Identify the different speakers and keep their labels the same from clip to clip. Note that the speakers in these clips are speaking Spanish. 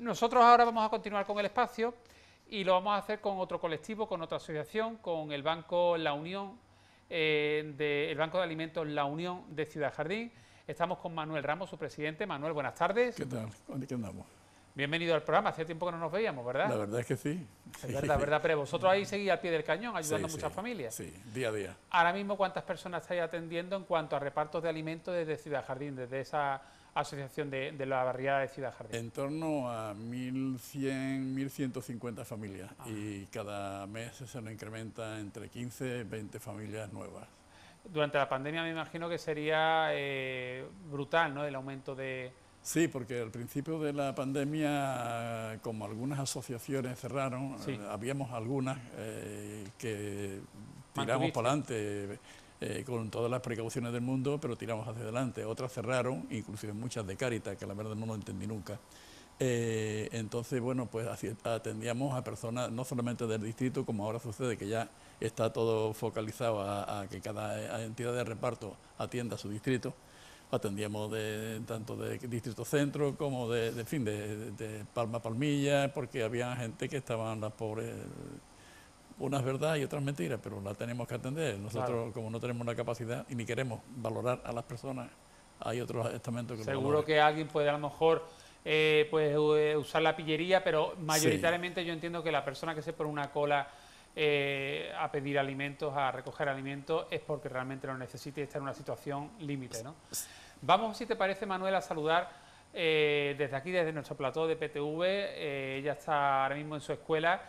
Speaker 1: Nosotros ahora vamos a continuar con el espacio y lo vamos a hacer con otro colectivo, con otra asociación, con el Banco La Unión, eh, de, Banco de Alimentos La Unión de Ciudad Jardín. Estamos con Manuel Ramos, su presidente. Manuel, buenas tardes. ¿Qué tal? ¿Dónde andamos? Bienvenido al programa. Hace tiempo que no nos veíamos, ¿verdad? La verdad es que
Speaker 2: sí. Es verdad,
Speaker 1: verdad. Pero vosotros ahí seguís al pie del cañón, ayudando a muchas familias. Sí, día a día. Ahora mismo, ¿cuántas personas estáis atendiendo en cuanto a repartos de alimentos desde Ciudad Jardín, desde esa asociación de, la barriada de Ciudad Jardín?
Speaker 2: En torno a 1.100, 1.150 familias y cada mes se nos incrementa entre 15 y 20 familias nuevas.
Speaker 1: Durante la pandemia me imagino que sería eh, brutal ¿no? el aumento de...
Speaker 2: Sí, porque al principio de la pandemia, como algunas asociaciones cerraron, eh, habíamos algunas eh, que tiramos para adelante eh, con todas las precauciones del mundo, pero tiramos hacia adelante. Otras cerraron, inclusive muchas de Cáritas, que la verdad no lo entendí nunca. Eh, entonces, bueno, pues atendíamos a personas no solamente del distrito, como ahora sucede, que ya está todo focalizado a, que cada eh, entidad de reparto atienda a su distrito. Atendíamos de, tanto de distrito centro como de, fin, de, de Palma Palmilla, porque había gente que estaban las pobres unas verdades y otras mentiras, pero las tenemos que atender. Nosotros, como no tenemos la capacidad y ni queremos valorar a las personas, hay otros estamentos que Seguro
Speaker 1: que alguien puede a lo mejor eh, pues, eh, usar la pillería, pero mayoritariamente yo entiendo que la persona que se pone una cola eh, a pedir alimentos, a recoger alimentos, es porque realmente lo necesita y está en una situación límite. ¿no? Vamos, si te parece, Manuel, a saludar. desde aquí, desde nuestro plató de PTV, ella está ahora mismo en su escuela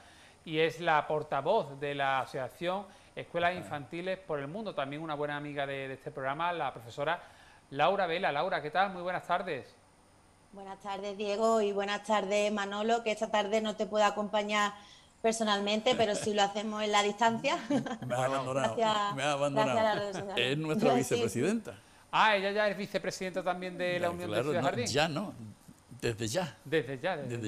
Speaker 1: y es la portavoz de la Asociación Escuelas Infantiles por el Mundo, también una buena amiga de, este programa, la profesora Laura Vela. Laura, ¿qué tal? Muy buenas tardes.
Speaker 3: Buenas tardes, Diego, y buenas tardes, Manolo, que esta tarde no te puedo acompañar personalmente, pero si lo hacemos en la distancia.
Speaker 2: Me ha abandonado. me ha abandonado. Es nuestra vicepresidenta.
Speaker 1: Ah, ella ya es vicepresidenta también de la Unión de Ciudad Ya no, desde ya. Desde ya, desde,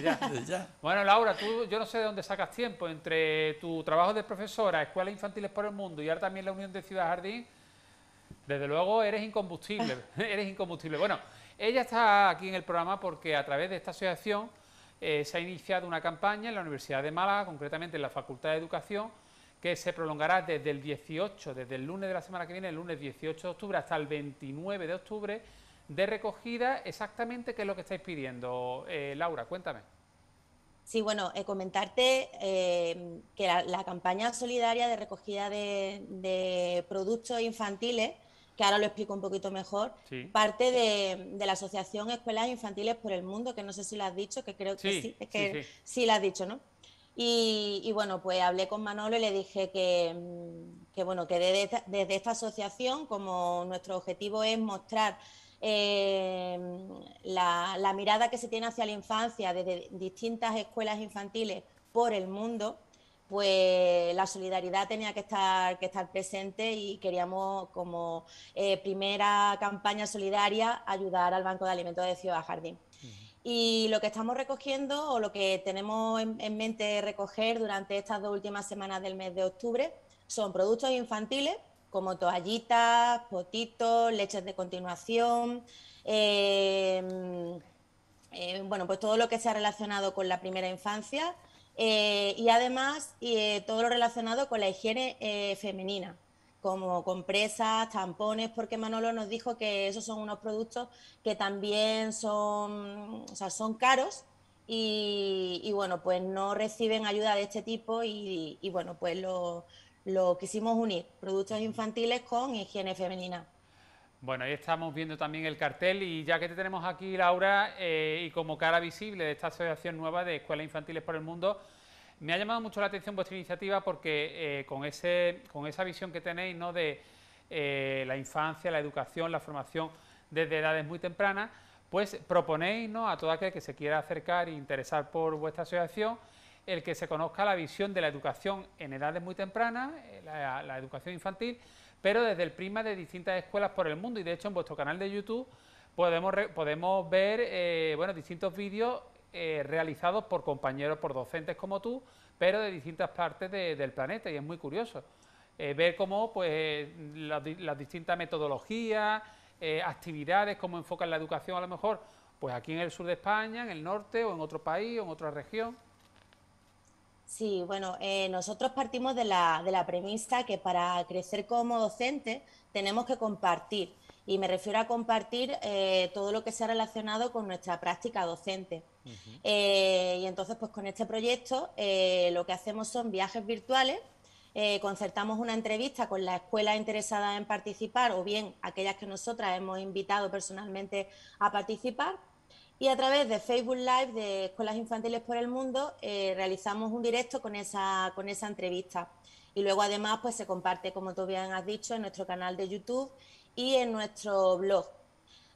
Speaker 1: ya, Desde ya. bueno, Laura, tú, yo no sé de dónde sacas tiempo entre tu trabajo de profesora, Escuelas Infantiles por el Mundo y ahora también la Unión de Ciudad Jardín. Desde luego eres incombustible, eres incombustible. Bueno, ella está aquí en el programa porque a través de esta asociación eh, se ha iniciado una campaña en la Universidad de Málaga, concretamente en la Facultad de Educación, que se prolongará desde el 18, desde el lunes de la semana que viene, el lunes 18 de octubre hasta el 29 de octubre, de recogida, exactamente qué es lo que estáis pidiendo. Eh, Laura, cuéntame.
Speaker 3: Sí, bueno, eh, comentarte eh, que la, campaña solidaria de recogida de, productos infantiles, que ahora lo explico un poquito mejor, parte de, la Asociación Escuelas Infantiles por el Mundo, que no sé si lo has dicho, que creo que sí, que sí, la lo has dicho, ¿no? Y, bueno, pues hablé con Manolo y le dije que, bueno, que desde esta asociación, como nuestro objetivo es mostrar Em, la, mirada que se tiene hacia la infancia desde distintas escuelas infantiles por el mundo, pues la solidaridad tenía que estar, que estar presente y queríamos como eh, primera campaña solidaria ayudar al Banco de Alimentos de Ciudad Jardín. Y lo que estamos recogiendo o lo que tenemos en mente recoger durante estas dos últimas semanas del mes de octubre son productos infantiles como toallitas, potitos, leches de continuación, em, eh, bueno, pues todo lo que se ha relacionado con la primera infancia eh, y además eh, todo lo relacionado con la higiene femenina como compresas, tampones, porque Manolo nos dijo que esos son unos productos que también son, son caros y, bueno, pues no reciben ayuda de este tipo y, y bueno, pues lo, lo quisimos unir, productos infantiles con higiene femenina.
Speaker 1: Bueno, ahí estamos viendo también el cartel y ya que te tenemos aquí, Laura, eh, y como cara visible de esta asociación nueva de Escuelas Infantiles por el Mundo, me ha llamado mucho la atención vuestra iniciativa porque eh, con, esa visión que tenéis ¿no? de eh, la infancia, la educación, la formación desde edades muy tempranas, pues proponéis a toda aquel que se quiera acercar e interesar por vuestra asociación el que se conozca la visión de la educación en edades muy tempranas, eh, la, educación infantil, pero desde el prisma de distintas escuelas por el mundo. Y de hecho en vuestro canal de YouTube podemos, podemos ver eh, bueno, distintos vídeos eh, realizados por compañeros, por docentes como tú, pero de distintas partes del planeta y es muy curioso. ver cómo pues, las, distintas metodologías, actividades, cómo enfocan la educación a lo mejor pues aquí en el sur de España, en el norte o en otro país o en otra región.
Speaker 3: Sí, bueno, eh, nosotros partimos de la, premisa que para crecer como docente tenemos que compartir, y me refiero a compartir eh, todo lo que se ha relacionado con nuestra práctica docente. Eh, y entonces, pues con este proyecto lo que hacemos son viajes virtuales concertamos una entrevista con la escuela interesada en participar o bien aquellas que nosotras hemos invitado personalmente a participar y a través de Facebook Live de Escuelas Infantiles por el Mundo eh, realizamos un directo con esa, con esa entrevista. Y luego además pues se comparte, como tú bien has dicho, en nuestro canal de YouTube y en nuestro blog.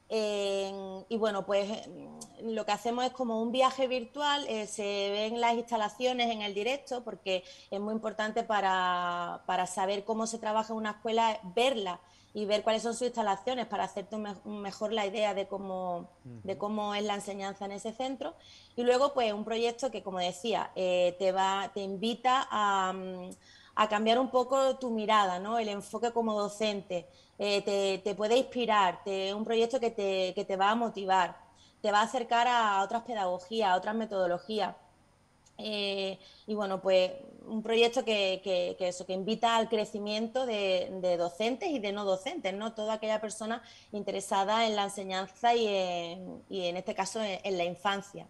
Speaker 3: y bueno, pues mm, lo que hacemos es como un viaje virtual, eh, se ven las instalaciones en el directo porque es muy importante para, para saber cómo se trabaja en una escuela, verla y ver cuáles son sus instalaciones para hacerte mejor la idea de cómo, de cómo es la enseñanza en ese centro. Y luego, pues, un proyecto que, como decía, eh, te, va, te invita mm, a, cambiar un poco tu mirada, ¿no? el enfoque como docente, eh, te, puede inspirar, te, un proyecto que te, que te va a motivar, te va a acercar a otras pedagogías, a otras metodologías. Eh, y bueno, pues un proyecto que, que, eso, que invita al crecimiento de, docentes y de no docentes, ¿no? Toda aquella persona interesada en la enseñanza y en, este caso en la infancia.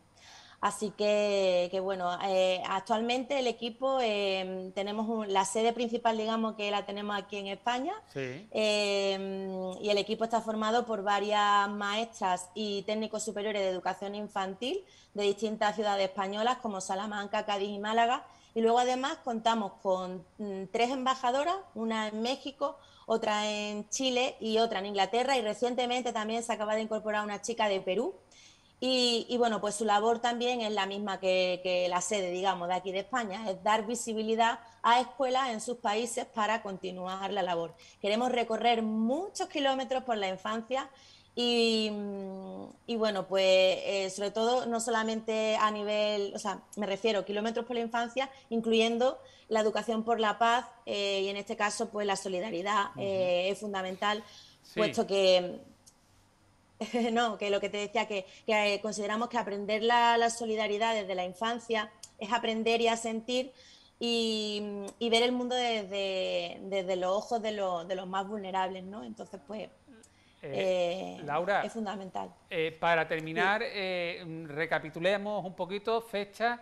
Speaker 3: Así que, bueno, eh, actualmente el equipo eh, tenemos la sede principal, digamos, que la tenemos aquí en España. Eh, y el equipo está formado por varias maestras y técnicos superiores de educación infantil de distintas ciudades españolas como Salamanca, Cádiz y Málaga. Y luego además contamos con mm, tres embajadoras, una en México, otra en Chile y otra en Inglaterra. Y recientemente también se acaba de incorporar una chica de Perú y, bueno, pues su labor también es la misma que, la sede, digamos, de aquí de España, es dar visibilidad a escuelas en sus países para continuar la labor. Queremos recorrer muchos kilómetros por la infancia y, mm, bueno, pues eh, sobre todo no solamente a nivel, o sea, me refiero kilómetros por la infancia, incluyendo la educación por la paz eh, y en este caso pues la solidaridad eh, es fundamental, puesto que no, que lo que te decía, que, eh, consideramos que aprender la, solidaridad desde la infancia es aprender y a sentir y, ver el mundo desde, los ojos de, los más vulnerables, ¿no? Entonces, pues...
Speaker 1: Eh, eh, Laura, es fundamental. para terminar, recapitulemos un poquito fecha,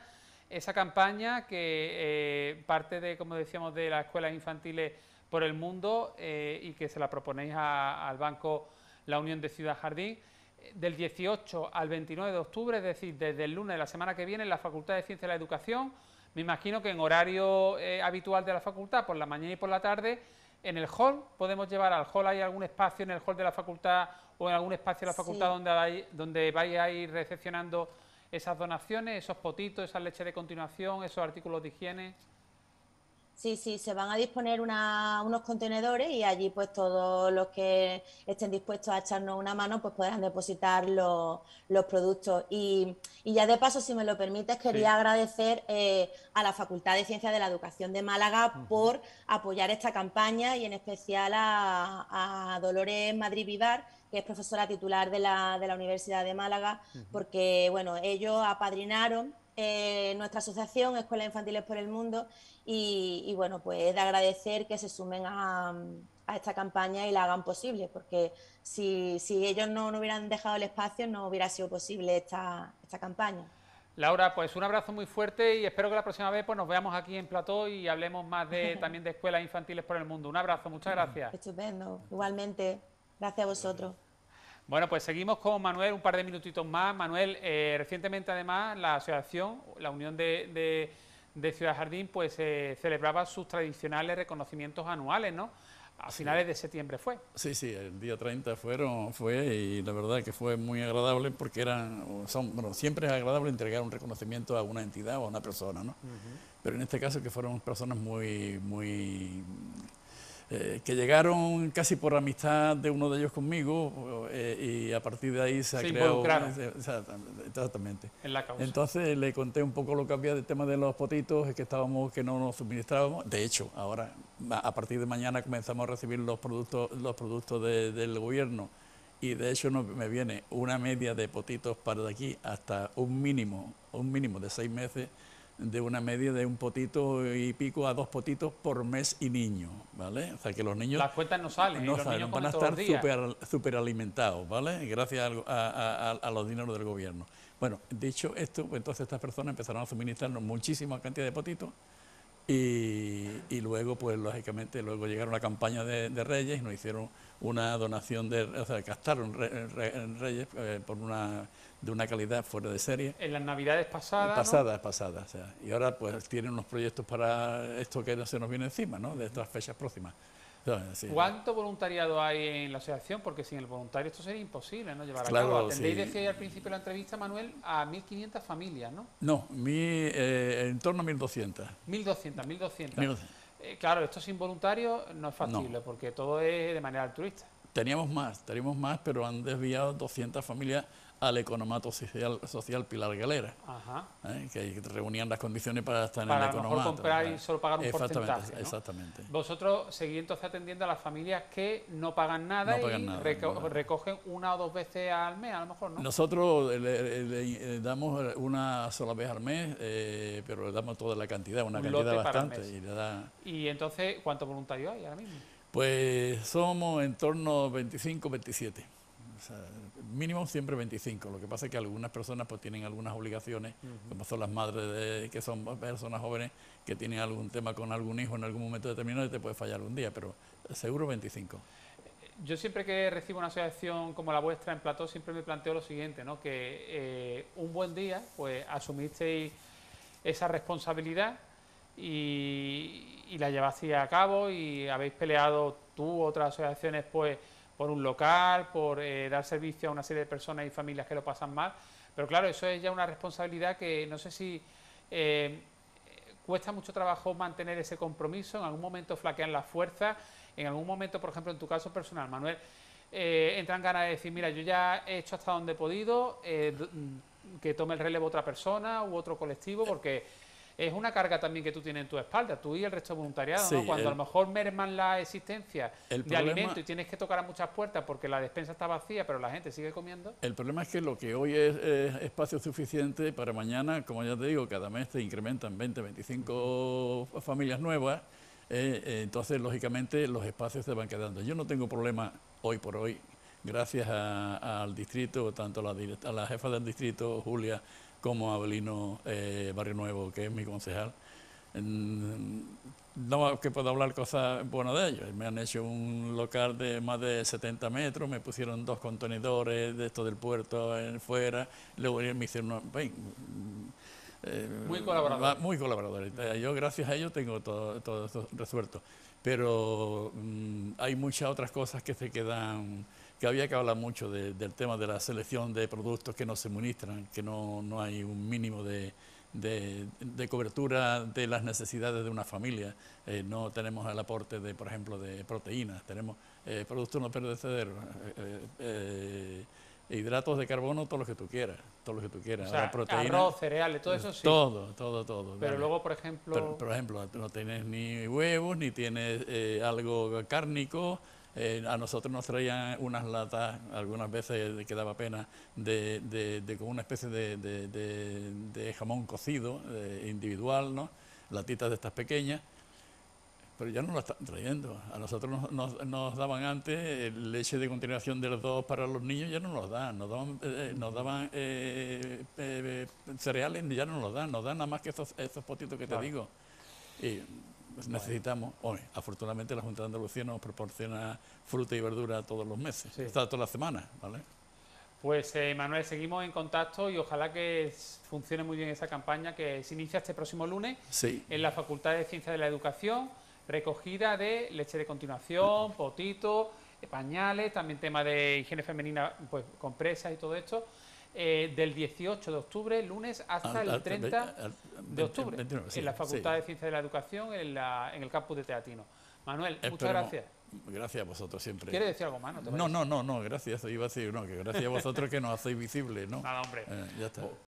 Speaker 1: esa campaña que parte de, como decíamos, de las escuelas infantiles por el mundo y que se la proponéis al Banco la Unión de Ciudad Jardín, eh, del 18 al 29 de octubre, es decir, desde el lunes de la semana que viene en la Facultad de Ciencias de la Educación, me imagino que en horario eh, habitual de la facultad, por la mañana y por la tarde, en el hall, podemos llevar al hall, hay algún espacio en el hall de la facultad o en algún espacio de la facultad donde, vaya donde vais a ir recepcionando esas donaciones, esos potitos, esas leches de continuación, esos artículos de higiene...
Speaker 3: Sí, sí, se van a disponer unos contenedores y allí pues todos los que estén dispuestos a echarnos una mano pues podrán depositar los, productos. Y, ya de paso, si me lo permites, quería agradecer eh, a la Facultad de Ciencias de la Educación de Málaga por apoyar esta campaña y en especial a, Dolores Madrid Vivar, que es profesora titular de la, Universidad de Málaga, porque bueno, ellos apadrinaron eh, nuestra asociación Escuelas Infantiles por el Mundo y, bueno, pues de agradecer que se sumen a, esta campaña y la hagan posible, porque si, ellos no, hubieran dejado el espacio no hubiera sido posible esta, campaña.
Speaker 1: Laura, pues un abrazo muy fuerte y espero que la próxima vez pues, nos veamos aquí en Plató y hablemos más de, también de escuelas infantiles por el mundo. Un abrazo, muchas gracias.
Speaker 3: Estupendo, igualmente. Gracias a vosotros.
Speaker 1: Bueno, pues seguimos con Manuel un par de minutitos más. Manuel, eh, recientemente además la asociación, la Unión de, Ciudad Jardín, pues eh, celebraba sus tradicionales reconocimientos anuales, ¿no? A finales de septiembre fue.
Speaker 2: Sí, sí, el día 30 fueron, fue y la verdad que fue muy agradable porque eran, son, siempre es agradable entregar un reconocimiento a una entidad o a una persona, ¿no? Pero en este caso que fueron personas muy, muy eh, que llegaron casi por amistad de uno de ellos conmigo eh, y a partir de ahí se, se ha creado... Exactamente. Entonces le conté un poco lo que había del tema de los potitos, que estábamos, que no nos suministrábamos. De hecho, ahora, a partir de mañana comenzamos a recibir los productos, los productos del gobierno y de hecho me viene una media de potitos para de aquí hasta un mínimo, un mínimo de seis meses de una media de un potito y pico a dos potitos por mes y niño, ¿vale? O sea que los niños... Las cuentas no salen. ¿eh? van a estar super, alimentados, ¿vale? Gracias a, a, los dineros del gobierno. Bueno, dicho esto, pues entonces estas personas empezaron a suministrarnos muchísima cantidad de potitos y, y luego, pues lógicamente, luego llegaron a la campaña de, de Reyes y nos hicieron una donación de, o sea, captaron Reyes eh, por una, de una calidad fuera de serie. En las navidades pasadas. Pasadas, pasadas. y ahora pues tienen unos proyectos para esto que se nos viene encima, ¿no? De estas fechas próximas.
Speaker 1: ¿Cuánto voluntariado hay en la asociación? Porque sin el voluntario esto sería imposible, ¿no? Llevar a cabo. Atendéis, decía al principio de la entrevista, Manuel, a 1.500 familias, ¿no?
Speaker 2: No, mi, eh, en torno a 1.200.
Speaker 1: 1.200, 1.200. Eh, claro, esto es involuntario, no es factible porque todo es de manera altruista.
Speaker 2: Teníamos más, teníamos más, pero han desviado 200 familias al economato social, Pilar Galera, ¿eh? que reunían las condiciones para estar en el economato. comprar y ¿eh? solo pagar un exactamente, porcentaje. Exactamente.
Speaker 1: Vosotros seguís entonces atendiendo a las familias que no pagan nada y recogen una o dos veces al mes, a lo mejor, ¿no?
Speaker 2: Nosotros le, damos una sola vez al mes, eh, pero le damos toda la cantidad, una cantidad bastante.
Speaker 1: Y, y entonces, ¿cuánto voluntario hay ahora mismo?
Speaker 2: Pues somos en torno a 25, 27 mínimo siempre 25. Lo que pasa es que algunas personas pues tienen algunas obligaciones, como son las madres de, que son personas jóvenes que tienen algún tema con algún hijo en algún momento determinado y te puede fallar un día, pero seguro 25. Eh,
Speaker 1: yo siempre que recibo una asociación como la vuestra en Plató, siempre me planteo lo siguiente, ¿no? que eh, un buen día pues asumisteis esa responsabilidad y, y la llevasteis a cabo y habéis peleado tú, otras asociaciones, pues por un local, por eh, dar servicio a una serie de personas y familias que lo pasan mal. Pero claro, eso es ya una responsabilidad que no sé si eh, cuesta mucho trabajo mantener ese compromiso, en algún momento flaquean las fuerzas, en algún momento, por ejemplo, en tu caso personal, Manuel, eh, entran ganas de decir, mira, yo ya he hecho hasta donde he podido, mm, que tome el relevo otra persona u otro colectivo, porque es una carga también que tú tienes en tu espalda, tú y el resto de voluntariado, Cuando a lo mejor merman la existencia de alimento y tienes que tocar a muchas puertas porque la despensa está vacía, pero la gente sigue comiendo.
Speaker 2: El problema es que lo que hoy es, espacio suficiente para mañana, como ya te digo, cada mes te incrementan 20, 25 familias nuevas, eh, eh, entonces lógicamente los espacios se van quedando. Yo no tengo problema hoy por hoy gracias al distrito, tanto a la, jefa del distrito, Julia, como Abelino eh, Barrio Nuevo, que es mi concejal. No que puedo hablar cosas buenas de ellos. Me han hecho un local de más de 70 metros, me pusieron dos contenedores de esto del puerto en, fuera, luego me hicieron... Una, eh, muy colaboradores. Muy eh, Yo gracias a ellos tengo todo, todo resuelto. Pero mm, hay muchas otras cosas que se quedan que había que hablar mucho del tema de la selección de productos que no se ministran, que no, no hay un mínimo de, de, cobertura de las necesidades de una familia. Eh, no tenemos el aporte de, por ejemplo, de proteínas, tenemos eh, productos no perecederos, eh, eh, hidratos de carbono, todo lo que tú quieras, todo lo que tú quieras. O proteínas, arroz, cereales, todo eso sí. Todo, todo, todo. Pero luego, por ejemplo... por ejemplo, no tienes ni huevos, ni tienes algo cárnico, eh, a nosotros nos traían unas latas, algunas veces que daba pena, de, de, con una especie de, jamón cocido eh, individual, ¿no? latitas de estas pequeñas, pero ya no lo están trayendo. A nosotros nos, daban antes eh, leche de continuación de los dos para los niños, ya no nos dan. Nos daban, nos daban cereales, ya no nos dan. Nos dan nada más que esos esos potitos que te digo. Y, pues, necesitamos, hoy, afortunadamente la Junta de Andalucía nos proporciona fruta y verdura todos los meses, está todas las semanas, ¿vale?
Speaker 1: Pues eh, Manuel, seguimos en contacto y ojalá que funcione muy bien esa campaña que se inicia este próximo lunes en la Facultad de Ciencias de la Educación, recogida de leche de continuación, potitos, pañales, también tema de higiene femenina pues, compresas y todo esto. Eh, del 18 de octubre, lunes, hasta el 30 de octubre, en la Facultad de Ciencias de la Educación, en, el campus de Teatino. Manuel, muchas gracias.
Speaker 2: Gracias a vosotros siempre. ¿Quieres decir algo más? No, no, no, no, gracias. Iba a que gracias a vosotros que nos hacéis visible Nada, hombre. Eh, ya está.